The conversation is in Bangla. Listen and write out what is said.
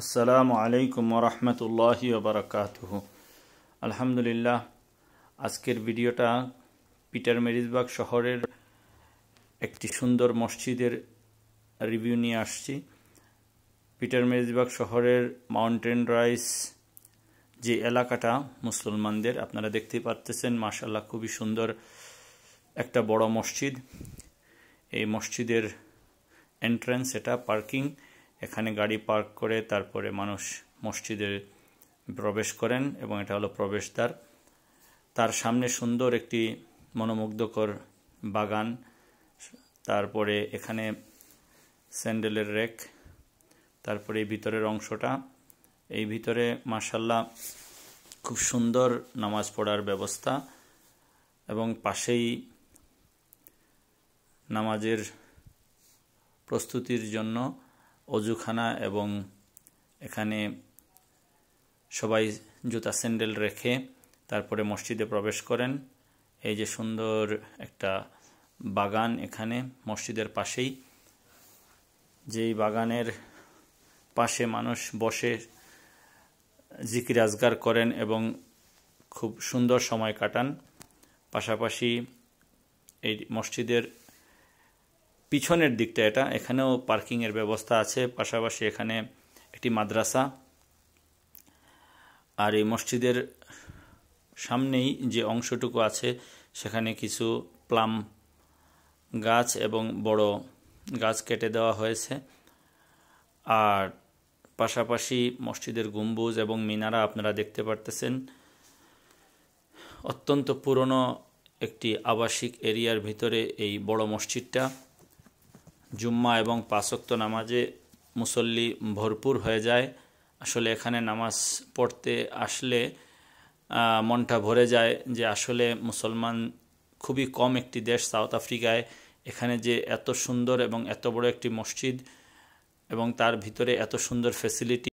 আসসালামু আলাইকুম ওরহমতুল্লাহি ওবরাকাতহ আলহামদুলিল্লাহ আজকের ভিডিওটা পিটার মেরিজবাগ শহরের একটি সুন্দর মসজিদের রিভিউ নিয়ে আসছি পিটার মেরিজবাগ শহরের মাউন্টেন রাইস যে এলাকাটা মুসলমানদের আপনারা দেখতে পারতেছেন মাশাল্লাহ খুবই সুন্দর একটা বড় মসজিদ এই মসজিদের এন্ট্রান্স এটা পার্কিং এখানে গাড়ি পার্ক করে তারপরে মানুষ মসজিদে প্রবেশ করেন এবং এটা হলো প্রবেশদ্বার তার সামনে সুন্দর একটি মনোমুগ্ধকর বাগান তারপরে এখানে স্যান্ডেলের রেক তারপরে এই ভিতরের অংশটা এই ভিতরে মার্শাল্লাহ খুব সুন্দর নামাজ পড়ার ব্যবস্থা এবং পাশেই নামাজের প্রস্তুতির জন্য অজুখানা এবং এখানে সবাই জুতা স্যান্ডেল রেখে তারপরে মসজিদে প্রবেশ করেন এই যে সুন্দর একটা বাগান এখানে মসজিদের পাশেই যেই বাগানের পাশে মানুষ বসে জিকির আজগার করেন এবং খুব সুন্দর সময় কাটান পাশাপাশি এই মসজিদের পিছনের দিকটা এটা এখানেও পার্কিংয়ের ব্যবস্থা আছে পাশাপাশি এখানে একটি মাদ্রাসা আর এই মসজিদের সামনেই যে অংশটুকু আছে সেখানে কিছু প্লাম গাছ এবং বড় গাছ কেটে দেওয়া হয়েছে আর পাশাপাশি মসজিদের গম্বুজ এবং মিনারা আপনারা দেখতে পারতেছেন অত্যন্ত পুরনো একটি আবাসিক এরিয়ার ভিতরে এই বড় মসজিদটা জুম্মা এবং পাঁচক্ত নামাজে মুসল্লি ভরপুর হয়ে যায় আসলে এখানে নামাজ পড়তে আসলে মনটা ভরে যায় যে আসলে মুসলমান খুবই কম একটি দেশ সাউথ আফ্রিকায় এখানে যে এত সুন্দর এবং এত বড় একটি মসজিদ এবং তার ভিতরে এত সুন্দর ফেসিলিটি